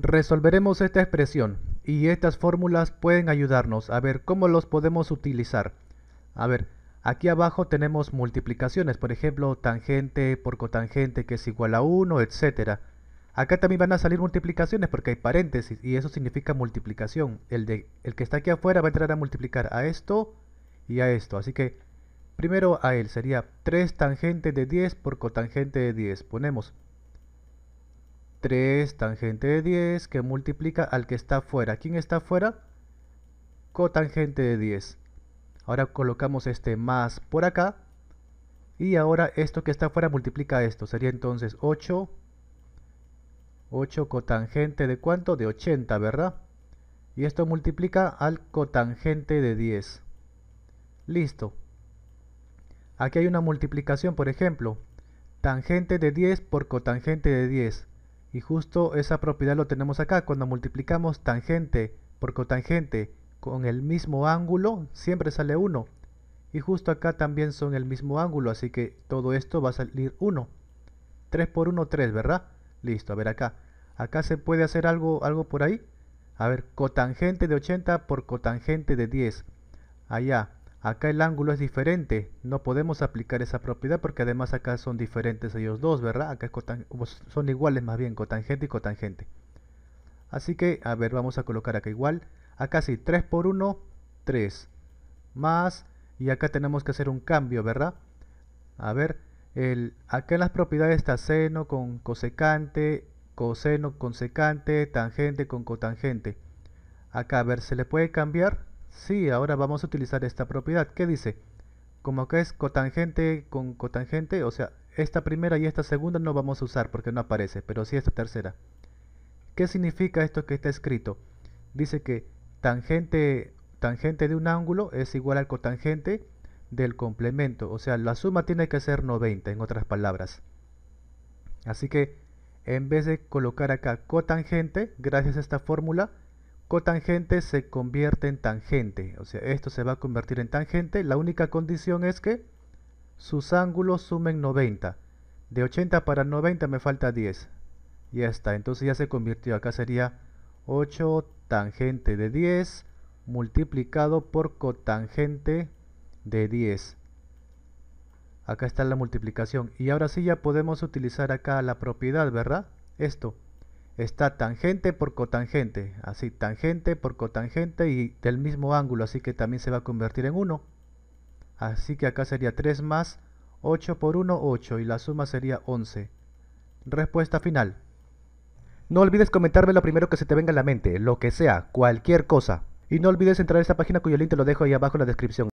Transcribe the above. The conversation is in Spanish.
Resolveremos esta expresión y estas fórmulas pueden ayudarnos a ver cómo los podemos utilizar. A ver, aquí abajo tenemos multiplicaciones, por ejemplo, tangente por cotangente que es igual a 1, etc. Acá también van a salir multiplicaciones porque hay paréntesis y eso significa multiplicación. El, de, el que está aquí afuera va a entrar a multiplicar a esto y a esto. Así que primero a él sería 3 tangente de 10 por cotangente de 10. Ponemos 3 tangente de 10 que multiplica al que está fuera ¿Quién está fuera Cotangente de 10. Ahora colocamos este más por acá. Y ahora esto que está fuera multiplica esto. Sería entonces 8. 8 cotangente de cuánto? De 80, ¿verdad? Y esto multiplica al cotangente de 10. Listo. Aquí hay una multiplicación, por ejemplo. Tangente de 10 por cotangente de 10. Y justo esa propiedad lo tenemos acá. Cuando multiplicamos tangente por cotangente con el mismo ángulo, siempre sale 1. Y justo acá también son el mismo ángulo, así que todo esto va a salir 1. 3 por 1, 3, ¿verdad? Listo, a ver acá. Acá se puede hacer algo, algo por ahí. A ver, cotangente de 80 por cotangente de 10. Allá, Acá el ángulo es diferente, no podemos aplicar esa propiedad porque además acá son diferentes ellos dos, ¿verdad? Acá son iguales más bien, cotangente y cotangente. Así que, a ver, vamos a colocar acá igual. Acá sí, 3 por 1, 3. Más, y acá tenemos que hacer un cambio, ¿verdad? A ver, el, acá en las propiedades está seno con cosecante, coseno con secante, tangente con cotangente. Acá, a ver, ¿se le puede cambiar? Sí, ahora vamos a utilizar esta propiedad. ¿Qué dice? Como que es cotangente con cotangente, o sea, esta primera y esta segunda no vamos a usar porque no aparece, pero sí esta tercera. ¿Qué significa esto que está escrito? Dice que tangente, tangente de un ángulo es igual al cotangente del complemento, o sea, la suma tiene que ser 90, en otras palabras. Así que, en vez de colocar acá cotangente, gracias a esta fórmula, cotangente se convierte en tangente. O sea, esto se va a convertir en tangente. La única condición es que sus ángulos sumen 90. De 80 para 90 me falta 10. Ya está, entonces ya se convirtió. Acá sería 8 tangente de 10 multiplicado por cotangente de 10. Acá está la multiplicación. Y ahora sí ya podemos utilizar acá la propiedad, ¿verdad? Esto está tangente por cotangente, así tangente por cotangente y del mismo ángulo, así que también se va a convertir en 1. Así que acá sería 3 más 8 por 1, 8 y la suma sería 11. Respuesta final. No olvides comentarme lo primero que se te venga a la mente, lo que sea, cualquier cosa. Y no olvides entrar a esta página cuyo link te lo dejo ahí abajo en la descripción.